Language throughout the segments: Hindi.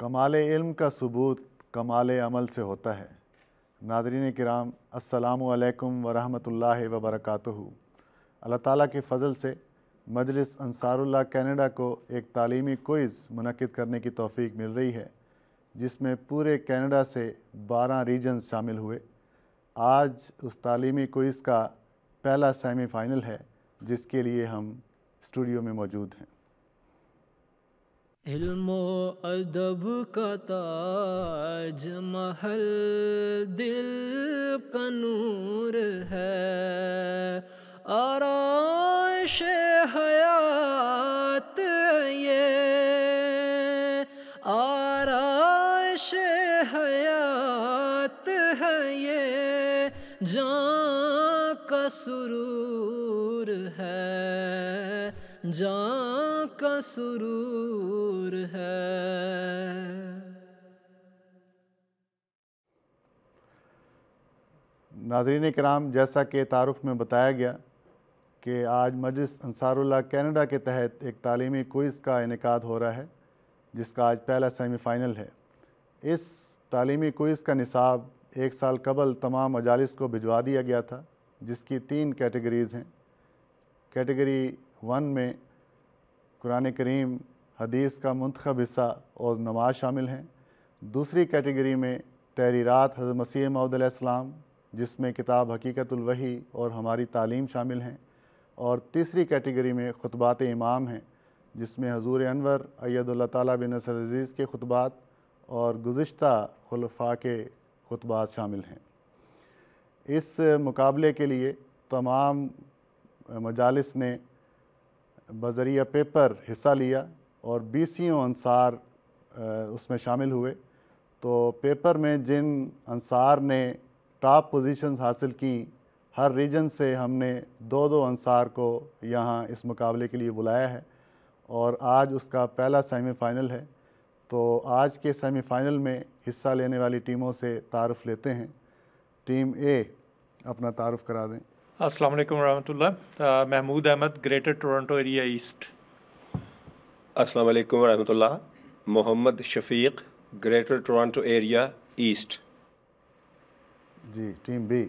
कमाल इल्म का सबूत कमाल अमल से होता है नादरीन कराम असलकम वरहमल वबरक अल्लाह ताली के फ़ज़ल से मजलिस अनसारुल्ला कनाडा को एक तालीमी कोइज़ मनद करने की तोफ़ी मिल रही है जिसमें पूरे कनाडा से 12 रीजन्स शामिल हुए आज उस तालीमी कोइज़ का पहला सेमीफ़ाइनल है जिसके लिए हम स्टूडियो में मौजूद हैं इल्मो अदब का ताज महल दिल का नूर है आराश हयात ये आराश हयात है ये जान का सुरूर है जान का सुरूर है नाजरीन कराम जैसा कि तारफ़ में बताया गया कि आज मजलिस अंसारुल्ला कनाडा के तहत एक तालीमी कोइज़ का इनका हो रहा है जिसका आज पहला सेमीफ़ाइनल है इस तालीमी क्विज़ का निसाब एक साल कबल तमाम अजालस को भिजवा दिया गया था जिसकी तीन कैटेगरीज़ हैं कैटेगरी वन में कुरान करीम हदीस का मंतखब हिस्सा और नमाज शामिल हैं दूसरी कैटेगरी में तहरीरात हज़र मसीह मौदम जिसमें किताब हकीकतवही और हमारी तालीम शामिल हैं और तीसरी कैटेगरी में खुतबात इमाम हैं जिसमें हजूर अनवर अयदुल्ला ताली बिन नसर अज़ीज़ के खुतबात और गुज्त खलफा के खुतबात शामिल हैं इस मुकाबले के लिए तमाम मजालस ने बजरिया पेपर हिस्सा लिया और बीसियों अनसार उसमें शामिल हुए तो पेपर में जिन अनसार ने टॉप पोजीशंस हासिल की हर रीजन से हमने दो दो अनसार को यहाँ इस मुकाबले के लिए बुलाया है और आज उसका पहला सेमीफाइनल है तो आज के सेमीफाइनल में हिस्सा लेने वाली टीमों से तारफ़ लेते हैं टीम ए अपना तारफ़ करा दें अस्सलाम वालेकुम रहमतुल्लाह Mahmood Ahmad Greater Toronto Area East अस्सलाम वालेकुम रहमतुल्लाह Mohammad Shafiq Greater Toronto Area East ji team B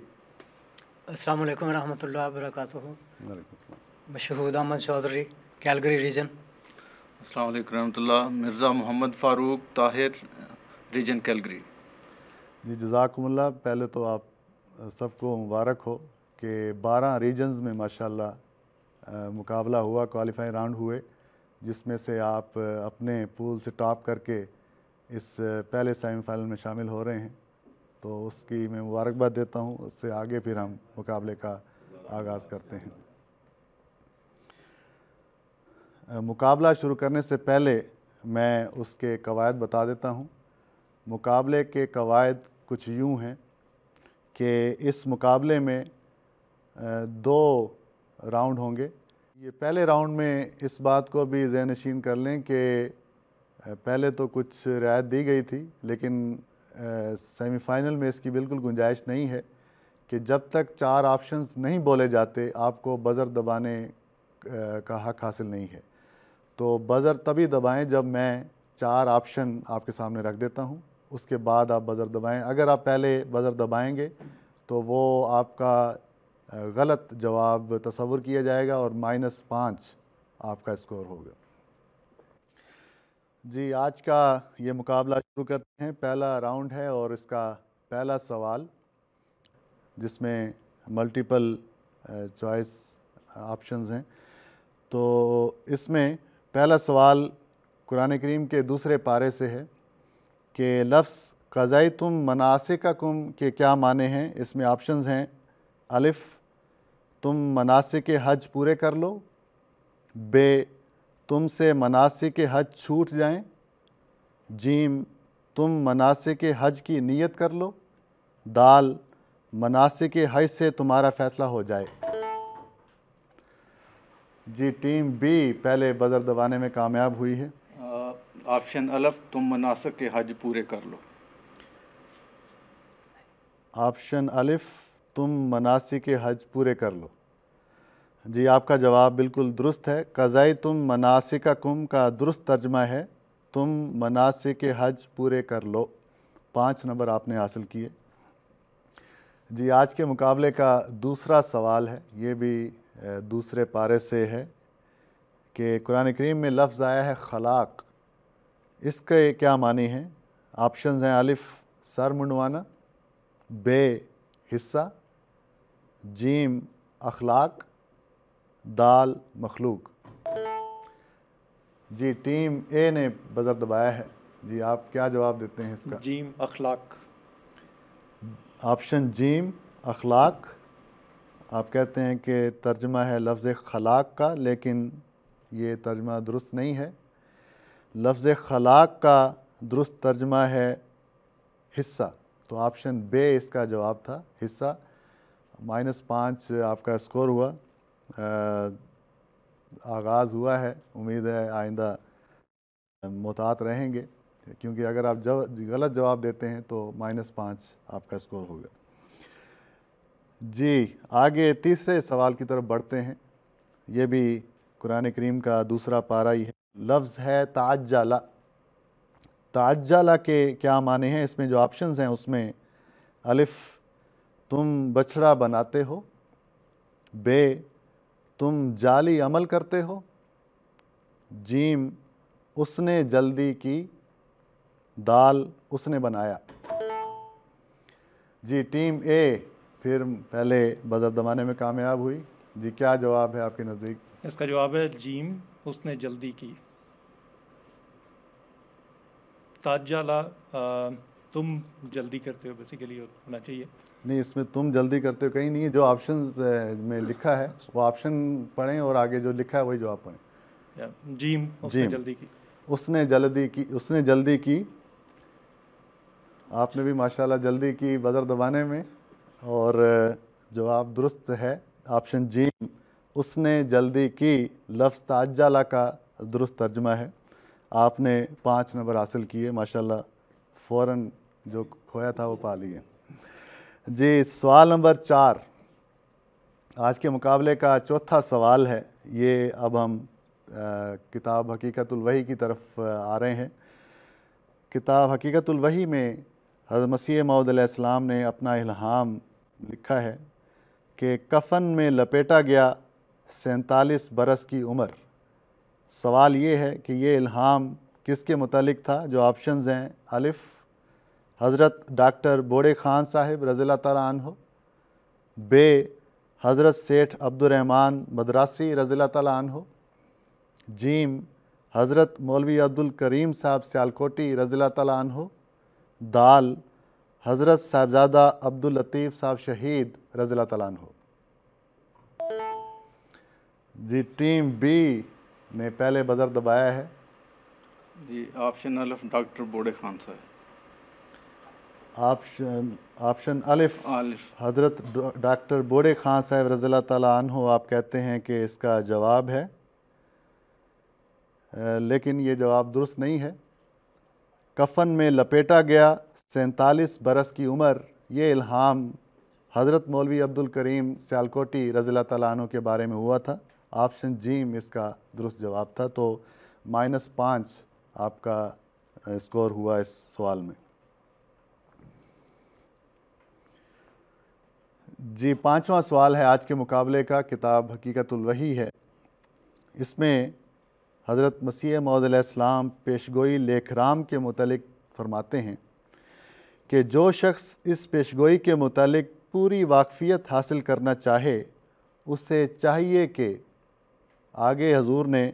अस्सलाम वालेकुम रहमतुल्लाह अस्सलाम मशहूद अहमद चौधरी कैलगरी रीजन अस्सलाम वालेकुम रहमतुल्लाह मिर्ज़ा मोहम्मद फ़ारूक ताहिर रीजन कैलगरी जी जजाकुमुल्लाह पहले तो आप सबको मुबारक हो कि 12 रीजन्स में माशाल्लाह मुकाबला हुआ क्वालिफाई राउंड हुए जिसमें से आप अपने पूल से टॉप करके इस पहले सेमीफाइनल में शामिल हो रहे हैं तो उसकी मैं मुबारकबाद देता हूं उससे आगे फिर हम मुकाबले का आगाज़ करते हैं मुकाबला शुरू करने से पहले मैं उसके कवायद बता देता हूं मुकाबले के कवायद कुछ यूं हैं कि इस मुकाबले में दो राउंड होंगे ये पहले राउंड में इस बात को भी जहन नशीन कर लें कि पहले तो कुछ रियायत दी गई थी लेकिन सेमीफाइनल में इसकी बिल्कुल गुंजाइश नहीं है कि जब तक चार ऑप्शंस नहीं बोले जाते आपको बज़र दबाने का हक हासिल नहीं है तो बज़र तभी दबाएं जब मैं चार ऑप्शन आपके सामने रख देता हूं उसके बाद आप बज़र दबाएं अगर आप पहले बज़र दबाएंगे तो वो आपका गलत जवाब तस्वुर किया जाएगा और माइनस पाँच आपका स्कोर होगा जी आज का ये मुकाबला शुरू करते हैं पहला राउंड है और इसका पहला सवाल जिसमें मल्टीपल चॉइस ऑप्शंस हैं तो इसमें पहला सवाल कुरान करीम के दूसरे पारे से है कि लफ्ज़ कज़ाई तुम मनासिक कुम के क्या माने हैं इसमें ऑप्शंस हैं अलिफ़ तुम मनासिक हज पूरे कर लो बे तुमसे मनासिक हज छूट जाएं जीम तुम मनासिक हज की नीयत कर लो दाल मनासिक हज से तुम्हारा फ़ैसला हो जाए जी टीम बी पहले बदर दबाने में कामयाब हुई है ऑप्शन अलफ तुम मनासक के हज पूरे कर लो ऑप्शन अलिफ़ तुम मनासी के हज पूरे कर लो जी आपका जवाब बिल्कुल दुरुस्त है कज़ाई तुम मनासी का कुम का दुरुस्त तर्जमा है तुम मनासी के हज पूरे कर लो पाँच नंबर आपने हासिल किए जी आज के मुकाबले का दूसरा सवाल है ये भी दूसरे पारे से है कि कुरान करीम में लफ्ज़ आया है खलाक इसके क्या मानी हैं ऑप्शन हैं अलिफ़ सर मुंडवाना बे हिस्सा जीम अखलाक दाल मखलूक जी टीम ए ने बज़र दबाया है जी आप क्या जवाब देते हैं इसका जीम अखलाक ऑप्शन जीम अखलाक आप कहते हैं कि तर्जमा है लफ्ज़ खलाक का लेकिन ये तर्जमा दुरुस्त नहीं है लफ्ज़ खलाक का दुरुस्त तर्जमा है हिस्सा तो ऑप्शन बे इसका जवाब था हिस्सा माइनस पाँच आपका स्कोर हुआ आगाज़ हुआ है उम्मीद है आइंदा मोहतात रहेंगे क्योंकि अगर आप जब गलत जवाब देते हैं तो माइनस पाँच आपका स्कोर होगा जी आगे तीसरे सवाल की तरफ बढ़ते हैं ये भी कुरान करीम का दूसरा पारा ही है लफ्ज़ है ताजाला ताजाला के क्या माने हैं इसमें जो ऑप्शंस हैं उसमें अलिफ़ तुम बछड़ा बनाते हो बे तुम जाली अमल करते हो जीम उसने जल्दी की दाल उसने बनाया जी टीम ए फिर पहले बजर दबाने में कामयाब हुई जी क्या जवाब है आपके नज़दीक इसका जवाब है जीम उसने जल्दी की ताजाला तुम जल्दी करते हो बेसिकली होना चाहिए नहीं इसमें तुम जल्दी करते हो कहीं नहीं है जो ऑप्शन में लिखा है वो ऑप्शन पढ़ें और आगे जो लिखा है वही जवाब पढ़ें जीम उसने जीम जल्दी की उसने जल्दी की उसने जल्दी की आपने भी माशाल्लाह जल्दी की बदर दबाने में और जवाब दुरुस्त है ऑप्शन जीम उसने जल्दी की लफ्ज़ ताजाला का दुरुस्त तर्जमा है आपने पाँच नंबर हासिल किए माशाल्लाह फ़ौरन जो खोया था वो पा लिए जी सवाल नंबर चार आज के मुकाबले का चौथा सवाल है ये अब हम आ, किताब हकीकतुल वही की तरफ आ रहे हैं किताब हकीकतुल वही में हज़रत मसीह मौदलाम ने अपना इल्हाम लिखा है कि कफन में लपेटा गया सैंतालीस बरस की उम्र सवाल ये है कि ये इल्हाम किसके मतलब था जो ऑप्शंस हैं अलिफ़ हज़रत डॉक्टर बोड़े खान साहिब तन हो बे हज़रत सेठ अब्दुलरहमान मदरासी तन हो जीम हज़रत मौलवी अब्दुल करीम साहब सियालकोटी तन हो दाल हज़रत साहबजादा अब्दुल लतीफ़ साहब शहीद तन हो जी टीम बी ने पहले बदर दबाया है जी ऑप्शन डॉक्टर बोड़े खान साहब ऑप्शन ऑप्शन अलिफ हज़रत डॉक्टर बोरे खान साहब रज़ी हो आप कहते हैं कि इसका जवाब है लेकिन ये जवाब दुरुस्त नहीं है कफन में लपेटा गया सैंतालीस बरस की उम्र ये इल्हाम हज़रत मौलवी अब्दुल करीम सियालकोटी रज़ी तु के बारे में हुआ था ऑप्शन जीम इसका दुरुस्त जवाब था तो माइनस पाँच आपका स्कोर हुआ इस सवाल में जी पांचवा सवाल है आज के मुकाबले का किताब हकीकतुल वही है इसमें हज़रत मसीह मौदलाम पेशगोई लेखराम के मतलब फरमाते हैं कि जो शख्स इस पेशगोई के मतलब पूरी वाकफ़ियत हासिल करना चाहे उसे चाहिए कि आगे हजूर ने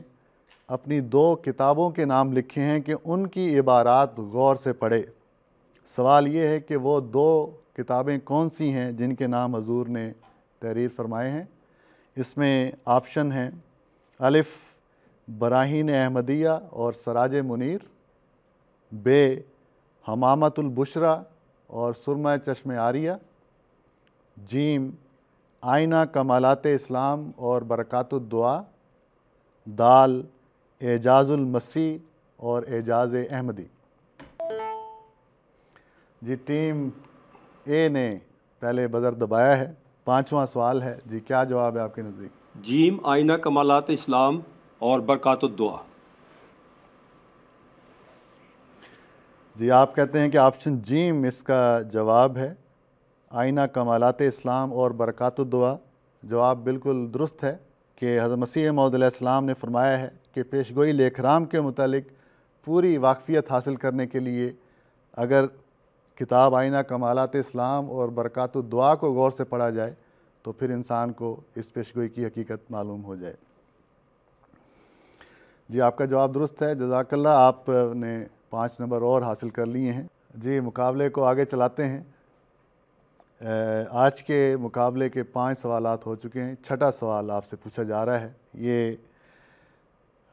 अपनी दो किताबों के नाम लिखे हैं कि उनकी इबारात गौर से पढ़े सवाल ये है कि वो दो किताबें कौन सी हैं जिनके नाम हजूर ने तहरीर फरमाए हैं इसमें ऑप्शन हैं अलिफ़ बराहीन अहमदिया और सराज मुनीर बे हमामतुलबुशरा और सुरमा चश्म आरिया जीम आइना कमालत इस्लाम और बरक़ातुद्दुआ दाल एजाज़ुलमसी और एजाज़ अहमदी जी टीम ए ने पहले बज़र दबाया है पांचवा सवाल है जी क्या जवाब है आपके नज़दीक जीम आइना कमालत इस्लाम और बरकत दुआ जी आप कहते हैं कि ऑप्शन जीम इसका जवाब है आइना कमालत इस्लाम और बरकत दुआ जवाब बिल्कुल दुरुस्त है कि हज़रत मसीह मौदलाम ने फरमाया है कि पेशगोई लेखराम के मुतलिक पूरी वाकफ़ियत हासिल करने के लिए अगर किताब आइना कमालत इस्लाम और बरक़ात दुआ को गौर से पढ़ा जाए तो फिर इंसान को इस पेशगोई की हकीकत मालूम हो जाए जी आपका जवाब दुरुस्त है जजाकल्ला आपने पाँच नंबर और हासिल कर लिए हैं जी मुकाबले को आगे चलाते हैं आज के मुकाबले के पांच सवाल हो चुके हैं छठा सवाल आपसे पूछा जा रहा है ये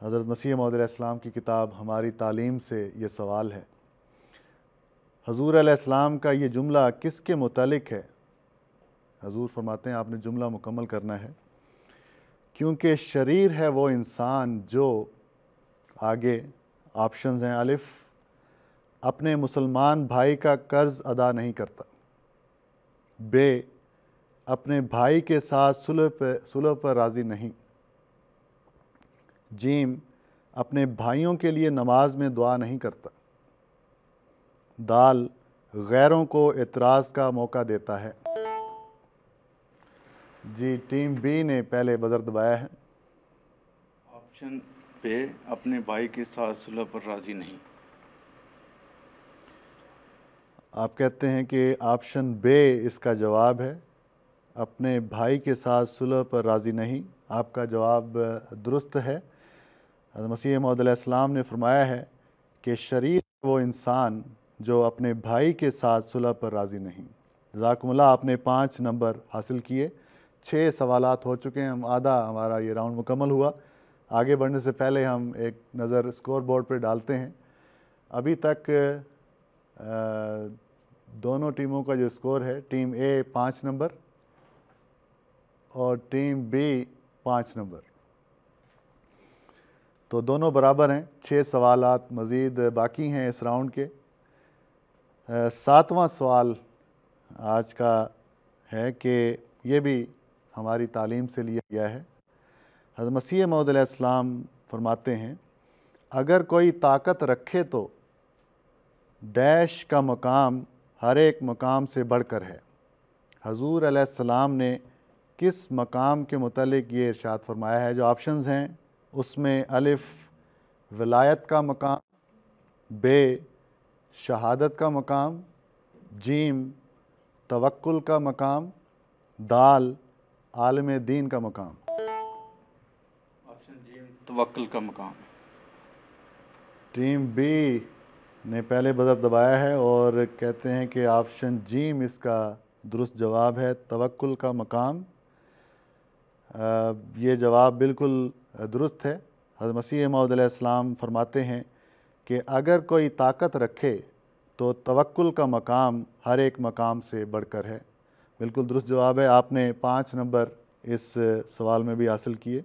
हज़रत मसीह मदम की किताब हमारी तालीम से ये सवाल है हजूर आसमाम का ये जुमला किस के है हजूर फरमाते हैं आपने जुमला मुकम्मल करना है क्योंकि शरीर है वो इंसान जो आगे ऑप्शन हैं अलिफ अपने मुसलमान भाई का कर्ज़ अदा नहीं करता बे अपने भाई के साथ सुलह पर सुलह पर राज़ी नहीं जीम अपने भाइयों के लिए नमाज में दुआ नहीं करता दाल गैरों को एतराज़ का मौका देता है जी टीम बी ने पहले बजर दबाया है ऑप्शन पे अपने भाई के साथ सुलह पर राज़ी नहीं आप कहते हैं कि ऑप्शन बे इसका जवाब है अपने भाई के साथ सुलह पर राज़ी नहीं आपका जवाब दुरुस्त है मसीह महदलाम ने फरमाया है कि शरीर वो इंसान जो अपने भाई के साथ सुलह पर राज़ी नहीं जजाकमला आपने पाँच नंबर हासिल किए छः सवाल हो चुके हैं हम आधा हमारा ये राउंड मुकम्मल हुआ आगे बढ़ने से पहले हम एक नज़र स्कोर बोर्ड पर डालते हैं अभी तक दोनों टीमों का जो स्कोर है टीम ए पाँच नंबर और टीम बी पाँच नंबर तो दोनों बराबर हैं छः सवाल मज़ीद बाकी हैं इस राउंड के सातवां सवाल आज का है कि ये भी हमारी तालीम से लिया गया है हज़र मसीह मौदलाम फरमाते हैं अगर कोई ताकत रखे तो डैश का मकाम हर एक मकाम से बढ़कर है हजूर अलैहिस्सलाम ने किस मकाम के मतलब ये इरशाद फरमाया है जो ऑप्शंस हैं उसमें अलिफ़ विलायत का मकाम बे शहादत का मकाम जीम तवक्ल का मकाम दाल आलम दीन का मकाम ऑप्शन जीम तवक्ल का मकाम टीम बी ने पहले बदल दबाया है और कहते हैं कि ऑप्शन जीम इसका दुरुस्त जवाब है तवक्ल का मकाम आ, ये जवाब बिल्कुल दुरुस्त है हज़रत मसीह मौदलाम फरमाते हैं कि अगर कोई ताकत रखे तो तवक्ल का मकाम हर एक मकाम से बढ़कर है बिल्कुल दुरुस्त जवाब है आपने पाँच नंबर इस सवाल में भी हासिल किए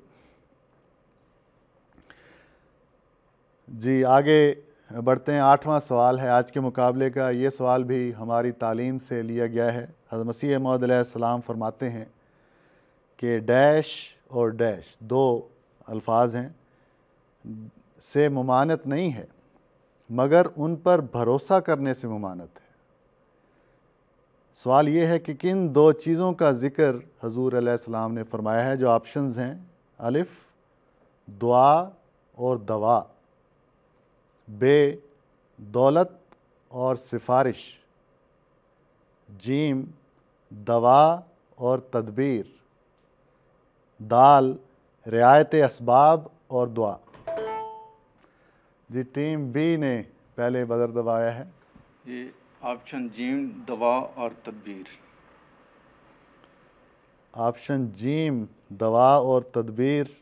जी आगे बढ़ते हैं आठवां सवाल है आज के मुकाबले का ये सवाल भी हमारी तालीम से लिया गया है हजमसी मसीह फरमाते हैं कि डैश और डैश दो अल्फाज हैं से ममानत नहीं है मगर उन पर भरोसा करने से ममानत है सवाल ये है कि किन दो चीज़ों का ज़िक्र हजूर सलाम ने फरमाया है जो ऑप्शंस हैं अलिफ़ दुआ और दवा बे दौलत और सिफारिश जीम दवा और तदबीर दाल रियायत इसबाब और दुआ जी टीम बी ने पहले बदर दबाया है ये ऑप्शन जीम दवा और तदबीर ऑप्शन जीम दवा और तदबीर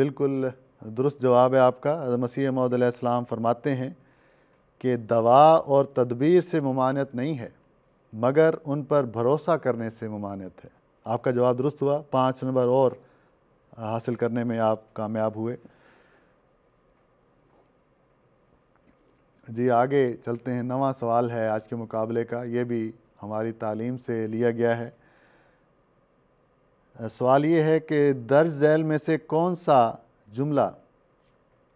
बिल्कुल दुरुस्त जवाब है आपका मसीह मौदम फरमाते हैं कि दवा और तदबीर से ममानियत नहीं है मगर उन पर भरोसा करने से ममानियत है आपका जवाब दुरुस्त हुआ पाँच नंबर और हासिल करने में आप कामयाब हुए जी आगे चलते हैं नवा सवाल है आज के मुकाबले का ये भी हमारी तालीम से लिया गया है सवाल ये है कि दर्ज झैल में से कौन सा जुमला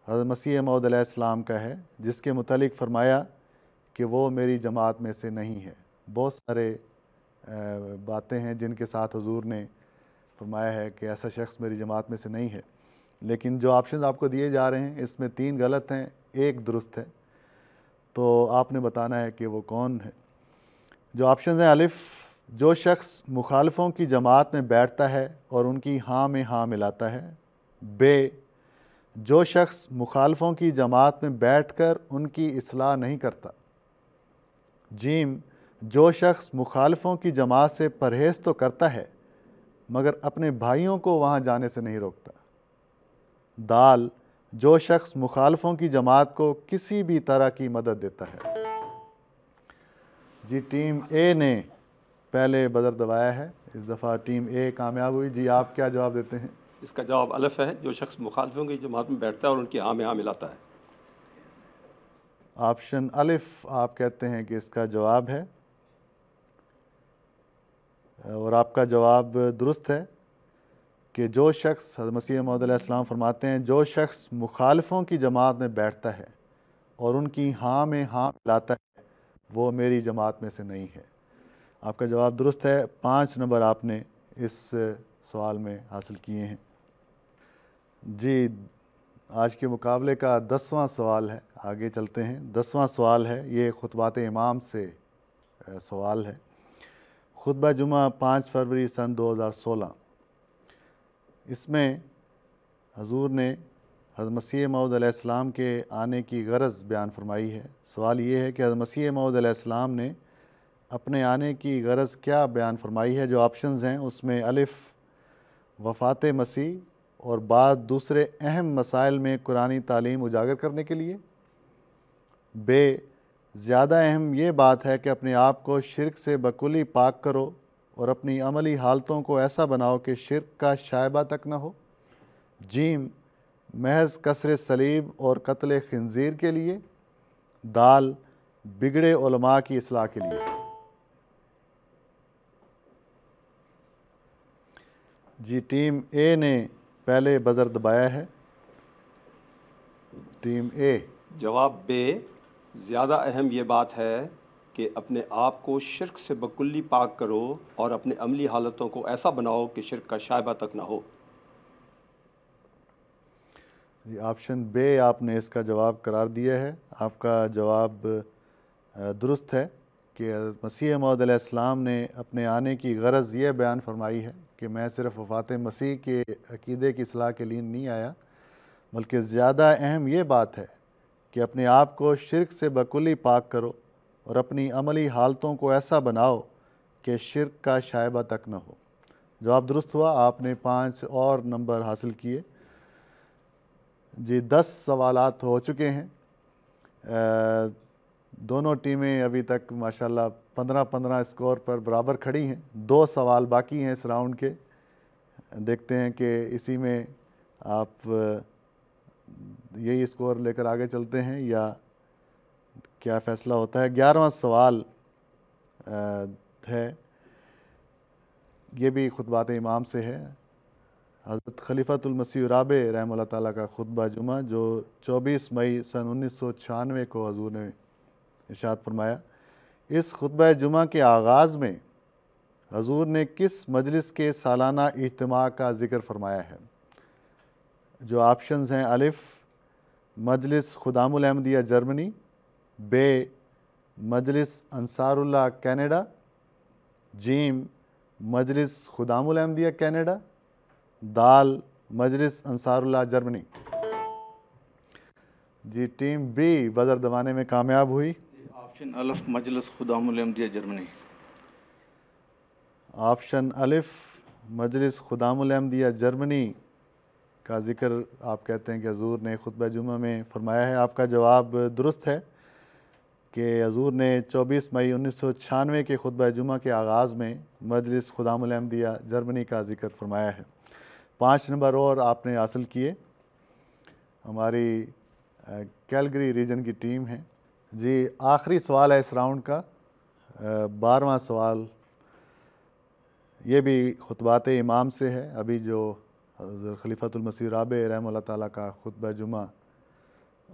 हजरत मसीह मऊदाम का है जिसके मतलब फ़रमाया कि वो मेरी जमात में से नहीं है बहुत सारे बातें हैं जिनके साथ हजूर ने फरमाया है कि ऐसा शख्स मेरी जमात में से नहीं है लेकिन जो ऑप्शन आपको दिए जा रहे हैं इसमें तीन गलत हैं एक दुरुस्त है तो आपने बताना है कि वो कौन है जो ऑप्शन हैं अलिफ़ जो शख्स मुखालफों की जमात में बैठता है और उनकी हाँ में हाँ मिलाता है बे जो शख्स मुखालफों की जमात में बैठकर उनकी असलाह नहीं करता जीम जो शख्स मुखालफों की जमात से परहेज़ तो करता है मगर अपने भाइयों को वहाँ जाने से नहीं रोकता दाल जो शख्स मुखालफों की जमात को किसी भी तरह की मदद देता है जी टीम ए ने पहले बदर दबाया है इस दफ़ा टीम ए कामयाब हुई जी आप क्या जवाब देते हैं इसका जवाब अलफ है जो शख्स मुखालफों की जमात में बैठता है और उनकी आम आम मिलाता है ऑप्शन अलिफ आप कहते हैं कि इसका जवाब है और आपका जवाब दुरुस्त है कि जो शख्स मसीह महदम फरमाते हैं जो शख्स मुखालफों की जमात में बैठता है और उनकी हाँ में हाँ लाता है वो मेरी जमात में से नहीं है आपका जवाब दुरुस्त है पाँच नंबर आपने इस सवाल में हासिल किए हैं जी आज के मुकाबले का दसवां सवाल है आगे चलते हैं दसवां सवाल है ये खुतबात इमाम से सवाल है खुतब जुमा पाँच फरवरी सन 2016 इसमें हजूर ने हजमसी मसीह मऊदम के आने की गरज़ बयान फरमाई है सवाल ये है कि हजमसी मसीह मऊदम ने अपने आने की गर्ज़ क्या बयान फरमाई है जो ऑप्शन हैं उसमें अलिफ़ वफ़ात मसीह और बाद दूसरे अहम मसाइल में कुरानी तालीम उजागर करने के लिए बे ज़्यादा अहम ये बात है कि अपने आप को शिरक से बकुली पाक करो और अपनी अमली हालतों को ऐसा बनाओ कि शिरक का शायबा तक न हो जीम महज कसर सलीब और कत्ल खंजीर के लिए दाल बिगड़े उलमा की असलाह के लिए जी टीम ए ने पहले बज़र दबाया है टीम ए जवाब बे ज़्यादा अहम ये बात है कि अपने आप को शिरक से बकुल्ली पाक करो और अपने अमली हालतों को ऐसा बनाओ कि शिरक का शायबा तक ना हो जी ऑप्शन बे आपने इसका जवाब करार दिया है आपका जवाब दुरुस्त है कि मसीह मौदम ने अपने आने की गरज ये बयान फरमाई है कि मैं सिर्फ़ वफात मसीह के अकीदे की सलाह के लिए नहीं आया बल्कि ज़्यादा अहम ये बात है कि अपने आप को शिरक से बकुली पाक करो और अपनी अमली हालतों को ऐसा बनाओ कि शिरक का शायबा तक न हो जवाब दुरुस्त हुआ आपने पाँच और नंबर हासिल किए जी दस सवाल हो चुके हैं आ, दोनों टीमें अभी तक माशाल्लाह पंद्रह पंद्रह स्कोर पर बराबर खड़ी हैं दो सवाल बाकी हैं इस राउंड के देखते हैं कि इसी में आप यही स्कोर लेकर आगे चलते हैं या क्या फ़ैसला होता है ग्यारहवा सवाल है ये भी खुतबात इमाम से है हज़रत खलीफ़तुलमसी राब रहम ताली का खुतबा जुमा जो 24 मई सन उन्नीस सौ छियानवे को हजूर ने इशाद फरमाया इस खुतब जुमा के आगाज़ में हजूर ने किस मजलिस के सालाना इजतम का ज़िक्र फरमाया है जो ऑप्शंस हैं अलिफ़ मजलिस अहमदिया जर्मनी बे मजलिस अंसारुल्ला कैनेडा जीम मजलिस खुदामुल अहमदिया कैनेडा दाल Majlis Ansarullah Germany ji team B buzzer दबाने में कामयाब हुई ऑप्शन अलफ मजलिस खुदामुल अहमदिया जर्मनी ऑप्शन अलिफ मजलिस खुदामुल अहमदिया जर्मनी का जिक्र आप कहते हैं कि हजूर ने खुतब जुमा में फरमाया है आपका जवाब दुरुस्त है कि हजूर ने 24 मई उन्नीस सौ छियानवे के खुतब जुमा के आगाज़ में मजलिस खुदामदिया जर्मनी का जिक्र फरमाया है पाँच नंबर और आपने हासिल किए हमारी कैलगरी रीजन की टीम है जी आखिरी सवाल है इस राउंड का बारवा सवाल ये भी खुतबात इमाम से है अभी जो खलीफतुलमसी राब रहम ताली का खुतब जुमा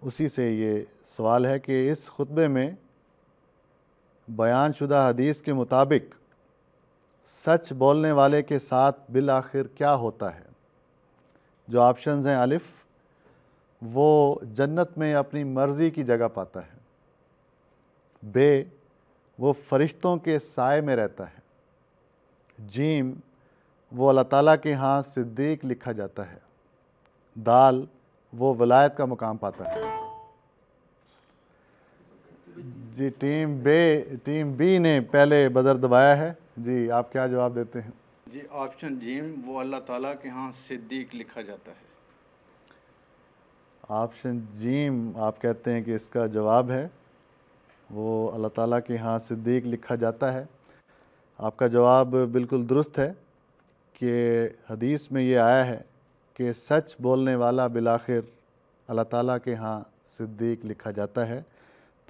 उसी से ये सवाल है कि इस खुतबे में बयान शुदा हदीस के मुताबिक सच बोलने वाले के साथ बिल आखिर क्या होता है जो ऑप्शंस हैं अलिफ वो जन्नत में अपनी मर्ज़ी की जगह पाता है बे वो फरिश्तों के साय में रहता है जीम वो अल्लाह ताला के यहाँ सिद्दीक लिखा जाता है दाल वो वलायत का मुकाम पाता है जी टीम बे टीम बी ने पहले बदर दबाया है जी आप क्या जवाब देते हैं जी ऑप्शन जीम वो अल्लाह ताला के यहाँ सिद्दीक लिखा जाता है ऑप्शन जीम आप कहते हैं कि इसका जवाब है वो अल्लाह ताला के यहाँ सिद्दीक लिखा जाता है आपका जवाब बिल्कुल दुरुस्त है कि हदीस में ये आया है कि सच बोलने वाला बिलाखिर अल्लाह ताला के यहाँ सिद्दीक लिखा जाता है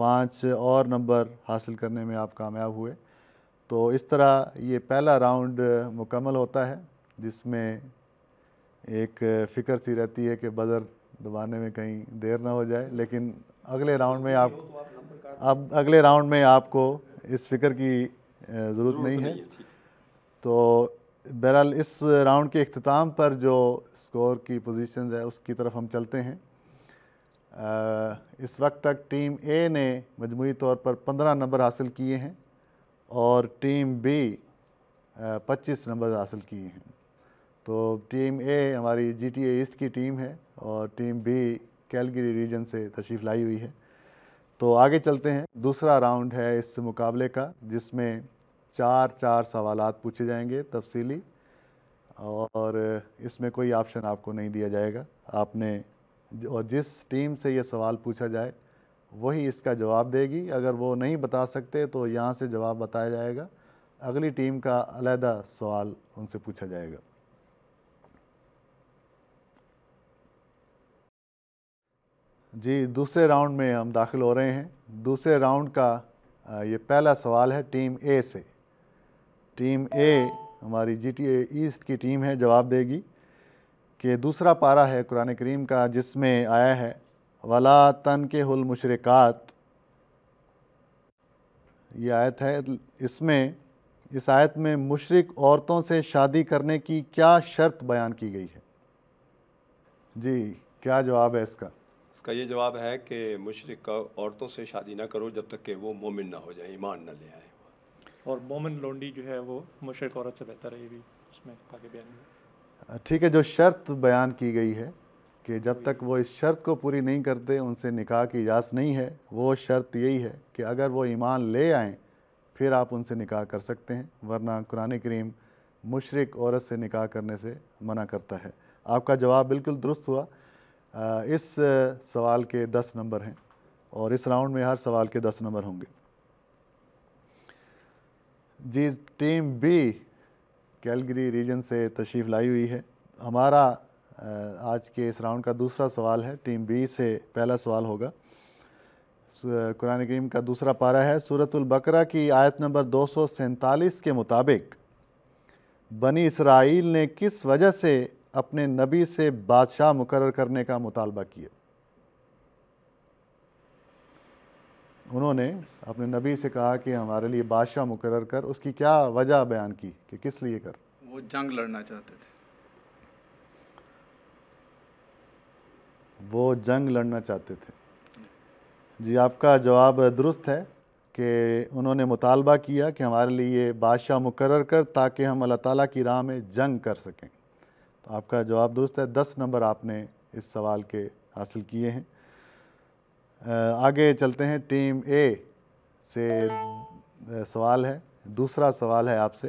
पाँच और नंबर हासिल करने में आप कामयाब हुए तो इस तरह ये पहला राउंड मुकम्मल होता है जिसमें एक फ़िक्र सी रहती है कि बज़र दबाने में कहीं देर ना हो जाए लेकिन अगले राउंड में आप अब अगले राउंड में आपको इस फिक्र की ज़रूरत नहीं है तो बहरहाल इस राउंड के अख्ताम पर जो स्कोर की पोजीशन है उसकी तरफ हम चलते हैं आ, इस वक्त तक टीम ए ने मजमू तौर पर पंद्रह नंबर हासिल किए हैं और टीम बी पच्चीस नंबर हासिल किए हैं तो टीम ए हमारी जी टी ईस्ट की टीम है और टीम बी कैलगिरी रीजन से तशरीफ़ लाई हुई है तो आगे चलते हैं दूसरा राउंड है इस मुकाबले का जिसमें चार चार सवाल पूछे जाएंगे तफसीली और इसमें कोई ऑप्शन आपको नहीं दिया जाएगा आपने और जिस टीम से ये सवाल पूछा जाए वही इसका जवाब देगी अगर वो नहीं बता सकते तो यहाँ से जवाब बताया जाएगा अगली टीम का अलहदा सवाल उनसे पूछा जाएगा जी दूसरे राउंड में हम दाखिल हो रहे हैं दूसरे राउंड का ये पहला सवाल है टीम ए से टीम ए हमारी जी टी एस्ट ईस्ट की टीम है जवाब देगी कि दूसरा पारा है कुरान करीम का जिसमें आया है वला तन के हुल मुशरक़ात ये आयत है इसमें इस आयत में मुशरक औरतों से शादी करने की क्या शर्त बयान की गई है जी क्या जवाब है इसका इसका ये जवाब है कि मुशरक औरतों से शादी ना करो जब तक कि वो मोमिन ना हो जाए ईमान ना ले आए और मोमन लोंडी जो है वो मुशरक औरत से बेहतर है ये भी उसमें आगे बयान ठीक है जो शर्त बयान की गई है कि जब तक वो इस शर्त को पूरी नहीं करते उनसे निकाह की इजाज़त नहीं है वो शर्त यही है कि अगर वो ईमान ले आएँ फिर आप उनसे निकाह कर सकते हैं वरना कुरान करीम मुशरक औरत से निकाह करने से मना करता है आपका जवाब बिल्कुल दुरुस्त हुआ इस सवाल के दस नंबर हैं और इस राउंड में हर सवाल के दस नंबर होंगे ji team B Calgary region से तशरीफ़ लाई हुई है हमारा आज के इस राउंड का दूसरा सवाल है टीम बी से पहला सवाल होगा कुरान करीम का दूसरा पारा है सूरतुल बकरा की आयत नंबर दो के मुताबिक बनी इसराइल ने किस वजह से अपने नबी से बादशाह मुकर करने का मुतालबा किया उन्होंने अपने नबी से कहा कि हमारे लिए बादशाह मुकर कर उसकी क्या वजह बयान की कि किस लिए कर वो जंग लड़ना चाहते थे वो जंग लड़ना चाहते थे जी आपका जवाब दुरुस्त है कि उन्होंने मुतालबा किया कि हमारे लिए बादशाह मुकर कर ताकि हम अल्लाह ताला की राह में जंग कर सकें तो आपका जवाब दुरुस्त है दस नंबर आपने इस सवाल के हासिल किए हैं आगे चलते हैं टीम ए से सवाल है दूसरा सवाल है आपसे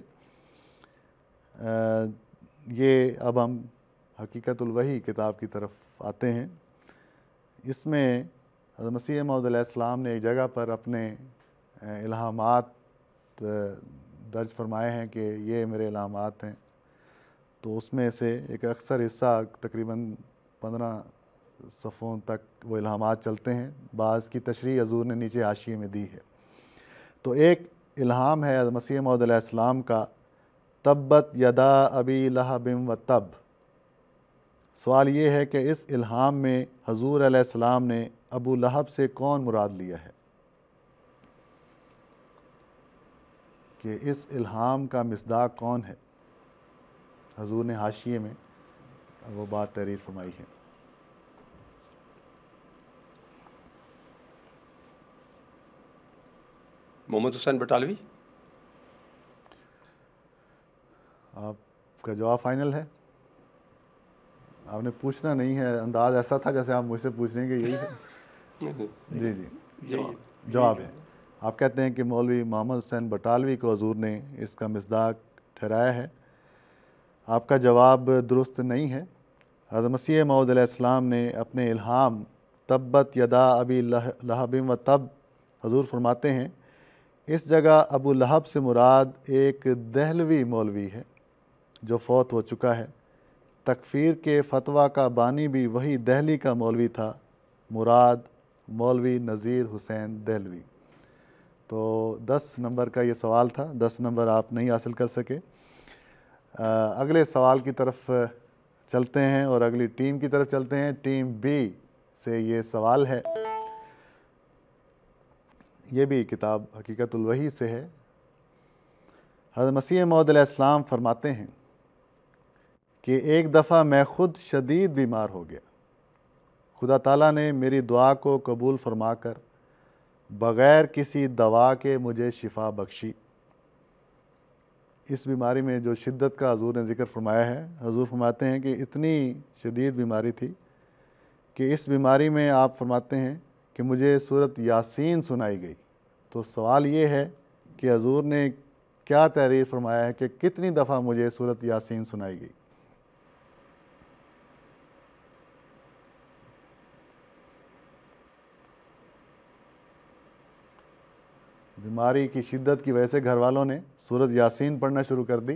ये अब हम हकीकतुल वही किताब की तरफ आते हैं इसमें मसीह मौदाम ने एक जगह पर अपने इलाहामात दर्ज फरमाए हैं कि ये मेरे इलाहामात हैं तो उसमें से एक अक्सर हिस्सा तकरीबन पंद्रह सफ़ों तक वो इल्हामात चलते हैं बाज़ की तशरी हजूर ने नीचे आशिए में दी है तो एक इल्हाम है मसीह मौदम का तब्बत यदा अबी लहबिम व तब सवाल ये है कि इस इल्हाम में हजूर आसमाम ने अबू लहब से कौन मुराद लिया है कि इस इल्हाम का मसदाक कौन है हजूर ने हाशिए में वो बात तहरीर फरमाई है मोहम्मद हुसैन बटालवी आपका जवाब फाइनल है आपने पूछना नहीं है अंदाज ऐसा था जैसे आप मुझसे पूछ रहे हैं कि यही है जी जी जवाब है आप कहते हैं कि मौलवी मोहम्मद हुसैन बटालवी को हजूर ने इसका मजदाक ठहराया है आपका जवाब दुरुस्त नहीं है हजरत मऊद मऊदम ने अपने इल्हाम तब्बत यदा अभी लहबिम व तब हजूर फरमाते हैं इस जगह अबू लहब से मुराद एक दहलवी मौलवी है जो फौत हो चुका है तकफीर के फतवा का बानी भी वही दहली का मौलवी था मुराद मौलवी नज़ीर हुसैन दहलवी तो दस नंबर का ये सवाल था दस नंबर आप नहीं हासिल कर सके अगले सवाल की तरफ चलते हैं और अगली टीम की तरफ चलते हैं टीम बी से ये सवाल है ये भी किताब हकीकतुल वही से है हज़रत मसीह मौदलाम फरमाते हैं कि एक दफ़ा मैं ख़ुद शदीद बीमार हो गया खुदा ताला ने मेरी दुआ को कबूल फरमाकर बग़ैर किसी दवा के मुझे शिफा बख्शी इस बीमारी में जो शिद्दत का हजूर ने ज़िक्र फरमाया है हजूर फरमाते हैं कि इतनी शदीद बीमारी थी कि इस बीमारी में आप फरमाते हैं कि मुझे सूरत यासीन सुनाई गई तो सवाल ये है कि हजूर ने क्या तहरीर फरमाया है कि कितनी दफ़ा मुझे सूरत यासीन सुनाई गई बीमारी की शिद्दत की वजह से घर वालों ने सूरत यासीन पढ़ना शुरू कर दी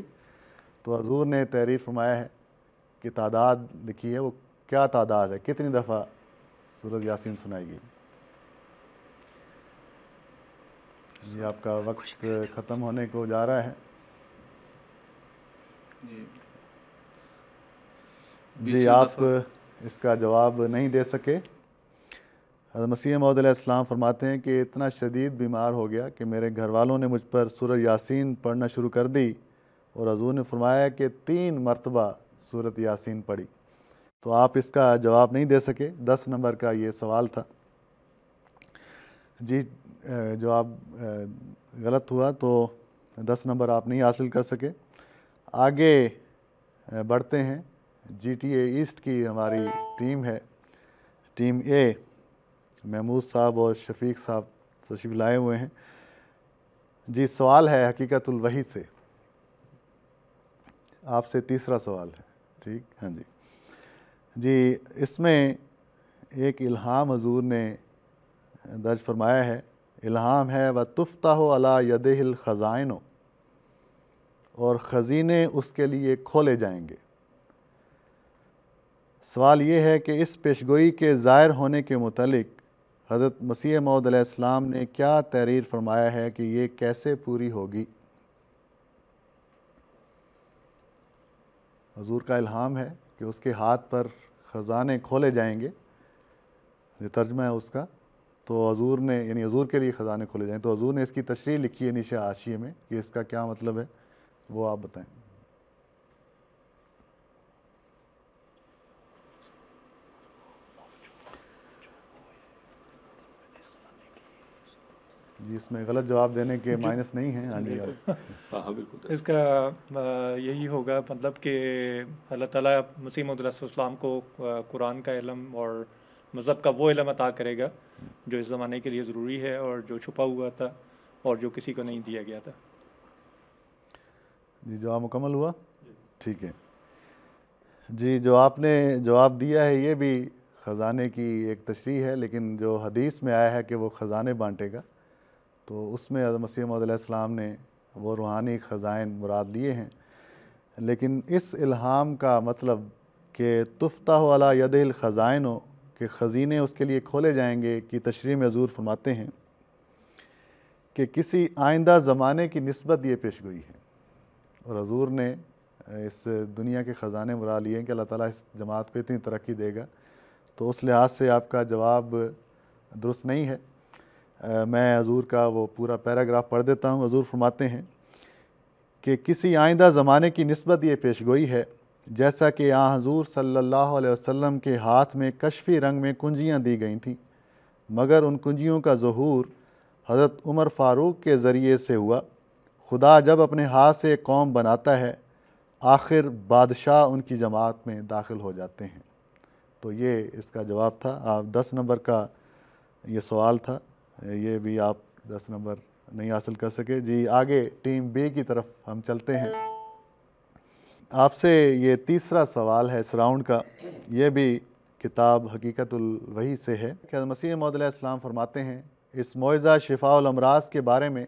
तो हजूर ने तहरीर फरमाया है कि तादाद लिखी है वो क्या तादाद है कितनी दफ़ा सूरत यासीन सुनाई गई जी आपका वक्त ख़त्म होने को जा रहा है जी आप इसका जवाब नहीं दे सके मसीह मौदलाम फरमाते हैं कि इतना शदीद बीमार हो गया कि मेरे घर वालों ने मुझ पर सूरत यासीन पढ़ना शुरू कर दी और हजूर ने फरमाया कि तीन मरतबा सूरत यासीन पढ़ी तो आप इसका जवाब नहीं दे सके दस नंबर का ये सवाल था जी जो आप गलत हुआ तो दस नंबर आप नहीं हासिल कर सके आगे बढ़ते हैं जीटीए ईस्ट की हमारी टीम है टीम ए महमूद साहब और शफीक साहब तशीफ लाए हुए हैं जी सवाल है हकीकतुल वही से आपसे तीसरा सवाल है ठीक हाँ जी जी इसमें एक इल्हाम हजूर ने दर्ज फरमाया है इल्हाम है व तुफ्ता हो अला यदिल ख़ज़ाइनो और ख़ज़ीने उसके लिए खोले जाएंगे सवाल ये है कि इस पेशगोई के ज़ाहिर होने के मतलब हज़रत मसीह मौदम ने क्या तहरीर फरमाया है कि ये कैसे पूरी होगी हजूर का इल्हाम है कि उसके हाथ पर ख़ज़ाने खोले जाएंगे ये तर्जमा है उसका तो हजूर ने यानी हजूर के लिए ख़जाने खोले जाएँ तो हजूर ने इसकी तशरी लिखी है निशा आशिया में कि इसका क्या मतलब है वो आप बताएं जी इसमें गलत जवाब देने के माइनस नहीं है हाँ जी हाँ बिल्कुल इसका यही होगा मतलब कि अल्लाह ताला मसीम को कुरान का इलम और मज़हब का वो इलम अता करेगा जो इस ज़माने के लिए ज़रूरी है और जो छुपा हुआ था और जो किसी को नहीं दिया गया था जी जवाब मुकम्मल हुआ ठीक है जी जो आपने जवाब दिया है ये भी ख़जाने की एक तशरी है लेकिन जो हदीस में आया है कि वो ख़जाने बांटेगा तो उसमें मसीह सलाम ने वो रूहानी ख़जाइन मुराद लिए हैं लेकिन इस इल्हाम का मतलब कि तुफ्ता वाला यदिल हो के ख़ज़ीने उसके लिए खोले जाएंगे कि तशरी में हजूर फरमाते हैं कि किसी आइंदा ज़माने की नस्बत ये पेश गोई है और हजूर ने इस दुनिया के ख़जाने मुरा लिए कि अल्लाह ताला इस जमात को इतनी तरक्की देगा तो उस लिहाज से आपका जवाब दुरुस्त नहीं है आ, मैं हजूर का वो पूरा पैराग्राफ पढ़ देता हूँ हजूर फरमाते हैं कि किसी आइंदा ज़माने की नस्बत ये पेश गोई है जैसा कि आ हजूर सल्ला वसम के हाथ में कशफी रंग में कुंजियाँ दी गई थीं मगर उन कुंजियों का जहूर हज़रत उमर फ़ारूक के ज़रिए से हुआ खुदा जब अपने हाथ से कौम बनाता है आखिर बादशाह उनकी जमात में दाखिल हो जाते हैं तो ये इसका जवाब था आप दस नंबर का ये सवाल था ये भी आप दस नंबर नहीं हासिल कर सके जी आगे टीम बी की तरफ हम चलते हैं आपसे ये तीसरा सवाल है इस राउंड का ये भी किताब हकीकतुल वही से है कि मसीह मौदलाम फरमाते हैं इस मुआजा शिफामराज के बारे में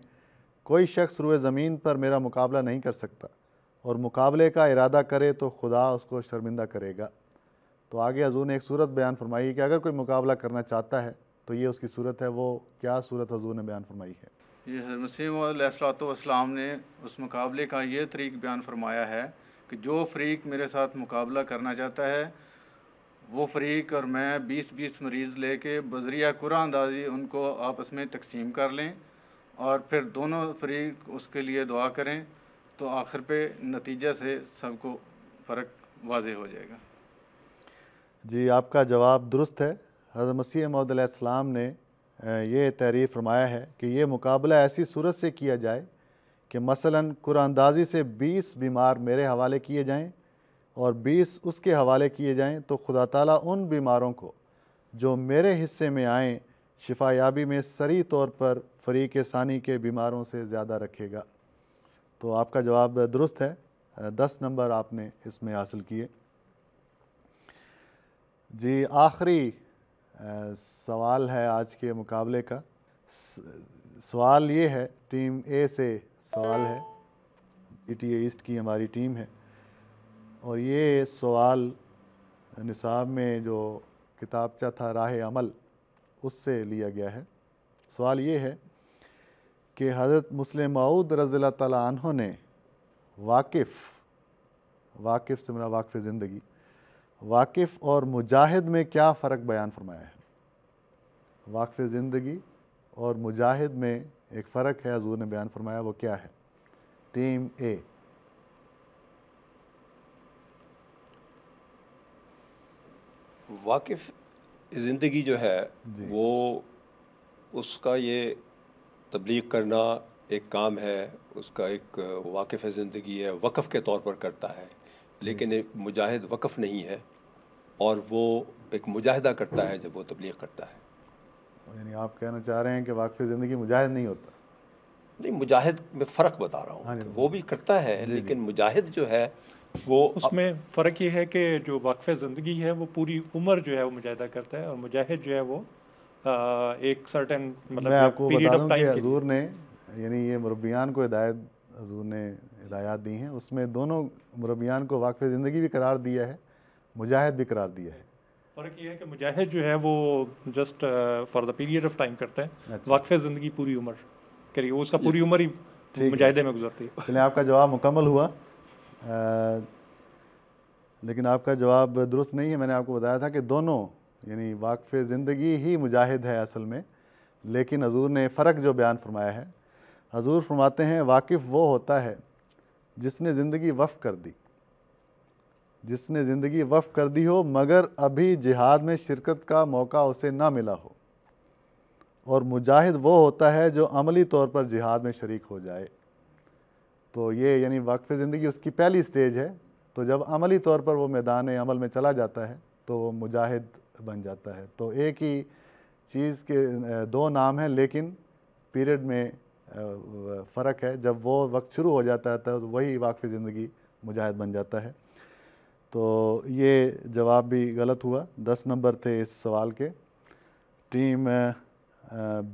कोई शख्स रुए ज़मीन पर मेरा मुकाबला नहीं कर सकता और मुकाबले का इरादा करे तो खुदा उसको शर्मिंदा करेगा तो आगे हजू ने एक सूरत बयान फरमाई है कि अगर कोई मुकाबला करना चाहता है तो ये उसकी सूरत है वो क्या सूरत हजू ने बयान फरमाई है ये मसीम सलाम ने उस मुकाबले का ये तरीक बयान फरमाया है कि जो फरीक मेरे साथ मुकाबला करना चाहता है वो फरीक और मैं 20-20 मरीज़ लेके बजरिया कुरा अंदाजी उनको आपस में तकसीम कर लें और फिर दोनों फरीक उसके लिए दुआ करें तो आखिर पे नतीजा से सबको फ़र्क वाज हो जाएगा जी आपका जवाब दुरुस्त है हज़र मसीह महदलाम ने ये तहरीर फरमाया है कि ये मुकाबला ऐसी सूरत से किया जाए कि मसलन कुरानदाजी से 20 बीमार मेरे हवाले किए जाएं और 20 उसके हवाले किए जाएं तो खुदा ताला उन बीमारों को जो मेरे हिस्से में आएँ शिफायाबी में सरी तौर पर फरीक सानी के बीमारों से ज़्यादा रखेगा तो आपका जवाब दुरुस्त है दस नंबर आपने इसमें हासिल किए जी आखिरी सवाल है आज के मुकाबले का सवाल ये है टीम ए से सवाल है पी ईस्ट की हमारी टीम है और ये सवाल निसाब में जो किताबचा था राह अमल उससे लिया गया है सवाल ये है कि हज़रत मुस्लिम मऊद रज़ी तहों ने वाकिफ़ वाकिफ़ से मेरा वाकफ़ ज़िंदगी वाकिफ़ और मुजाहिद में क्या फ़र्क बयान फरमाया है वाकफ़ ज़िंदगी और मुजाहिद में एक फ़र्क है हजूर ने बयान फरमाया वो क्या है टीम ए वाकिफ ज़िंदगी जो है वो उसका ये तबलीग करना एक काम है उसका एक वाकिफ़ ज़िंदगी है वक़फ़ के तौर पर करता है लेकिन एक मुजाहिद वक़ नहीं है और वो एक मुजाहिदा करता है जब वो तबलीग करता है यानी आप कहना चाह रहे हैं कि वाकफ़ ज़िंदगी मुजाहिद नहीं होता नहीं मुजाहिद में फ़र्क बता रहा हूँ हाँ, हाँ वो भी करता है लेकिन मुजाहिद जो है वो उसमें अप... फ़र्क ये है कि जो वाकफ़ ज़िंदगी है वो पूरी उम्र जो है वो मुजाहिदा करता है और मुजाहिद जो है वो आ, एक सर्टन मतलब मैं आपको बता दूं कि हजूर ने यानी ये मुरबियान को हिदायत हजूर ने हिदायत दी हैं उसमें दोनों मुरबियान को वाकफ़ ज़िंदगी भी करार दिया है मुजाहिद भी करार दिया है फ़र्क ये है कि मुजाहिद जो है वो just for the period of time करते हैं अच्छा। वाकफ ज़िंदगी पूरी उम्र करिए उसका पूरी उम्र ही मुजाहिदे में गुजरती है चलिए आपका जवाब मुकम्मल हुआ आ, लेकिन आपका जवाब दुरुस्त नहीं है मैंने आपको बताया था कि दोनों यानी वाकफ़ ज़िंदगी ही मुजाहिद है असल में लेकिन हजूर ने फ़र्क जो बयान फरमाया है हजूर फरमाते हैं वाकिफ़ वो होता है जिसने ज़िंदगी वफ़ कर दी जिसने ज़िंदगी वफ़ कर दी हो मगर अभी जिहाद में शिरकत का मौका उसे ना मिला हो और मुजाहिद वो होता है जो अमली तौर पर जिहाद में शरीक हो जाए तो ये यानी वक्फ़ ज़िंदगी उसकी पहली स्टेज है तो जब अमली तौर पर वो मैदान अमल में चला जाता है तो वो मुजाहिद बन जाता है तो एक ही चीज़ के दो नाम हैं लेकिन पीरियड में फ़र्क है जब वो वक्त शुरू हो जाता है तो वही वाकफ़ ज़िंदगी मुजाहिद बन जाता है तो ये जवाब भी गलत हुआ दस नंबर थे इस सवाल के टीम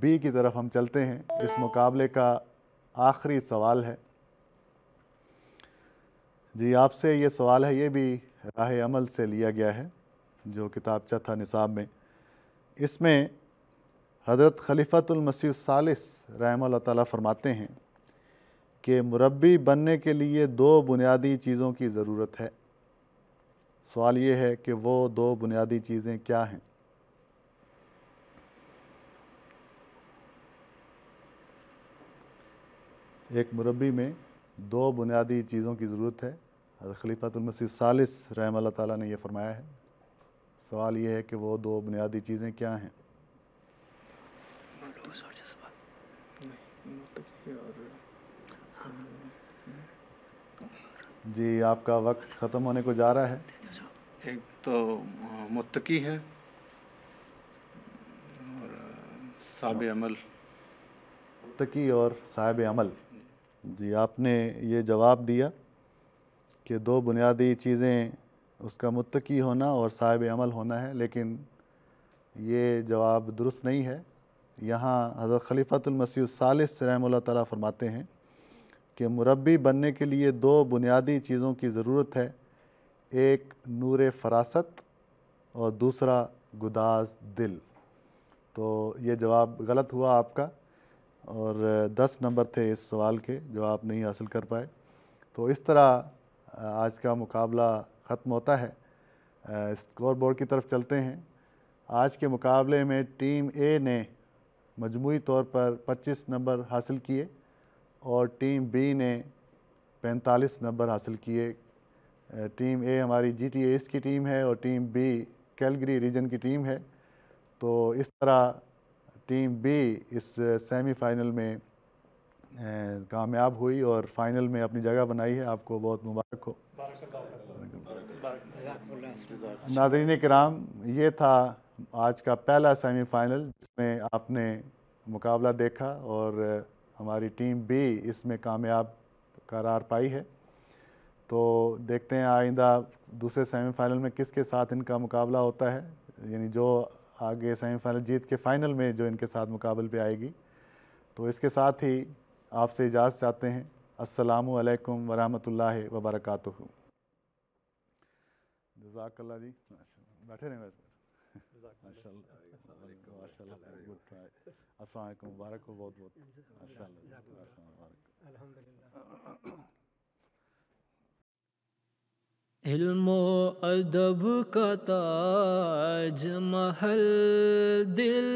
बी की तरफ हम चलते हैं इस मुकाबले का आखिरी सवाल है जी आपसे ये सवाल है ये भी राह अमल से लिया गया है जो किताब था निसाब में इसमें हज़रत खलीफतुलमसीह सालिस रहमल ताली फरमाते हैं कि मुरबी बनने के लिए दो बुनियादी चीज़ों की ज़रूरत है सवाल ये है कि वो दो बुनियादी चीज़ें क्या हैं एक मुरबी में दो बुनियादी चीज़ों की ज़रूरत है हज़र खलीफ़तमसी सालिस रहम अल्लाह ने ये फरमाया है सवाल ये है कि वो दो बुनियादी चीज़ें क्या हैं तो हाँ, जी आपका वक्त ख़त्म होने को जा रहा है एक तो मुतकी है और साहब हाँ। अमल मुतकी और साहब अमल जी आपने ये जवाब दिया कि दो बुनियादी चीज़ें उसका मुतकी होना और साहब अमल होना है लेकिन ये जवाब दुरुस्त नहीं है यहाँ हज़रत खलीफ़तमसी सालिस रहमल तरमाते हैं कि मुरबी बनने के लिए दो बुनियादी चीज़ों की ज़रूरत है एक नूर फरासत और दूसरा गुदास दिल तो ये जवाब गलत हुआ आपका और दस नंबर थे इस सवाल के जो आप नहीं हासिल कर पाए तो इस तरह आज का मुकाबला ख़त्म होता है स्कोर बोर्ड की तरफ चलते हैं आज के मुकाबले में टीम ए ने मजमू तौर पर 25 नंबर हासिल किए और टीम बी ने 45 नंबर हासिल किए टीम ए हमारी जी टी ईस्ट की टीम है और टीम बी कैलगरी रीजन की टीम है तो इस तरह टीम बी इस सेमीफाइनल में कामयाब हुई और फाइनल में अपनी जगह बनाई है आपको बहुत मुबारक हो नाजरीन कराम ये था आज का पहला सेमीफाइनल जिसमें आपने मुकाबला देखा और हमारी टीम बी इसमें कामयाब करार पाई है तो देखते हैं आइंदा दूसरे सेमीफाइनल में किसके साथ इनका मुकाबला होता है यानी जो आगे सेमीफाइनल जीत के फाइनल में जो इनके साथ मुकाबले पे आएगी तो इसके साथ ही आपसे इजाज़त चाहते हैं असलकम वरहमल वबरक जजाकल्ला जी बैठे रहे माशा मुबारक हो बहुत बहुत माशा इल्मो अदब का ताज महल दिल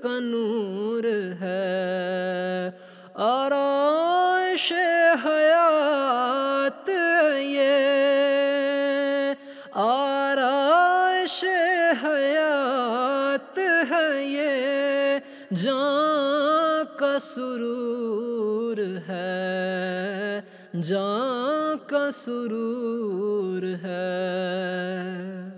का नूर है आराश हयात ये आराश हयात है ये जान का सुरूर है जा का सुरूर है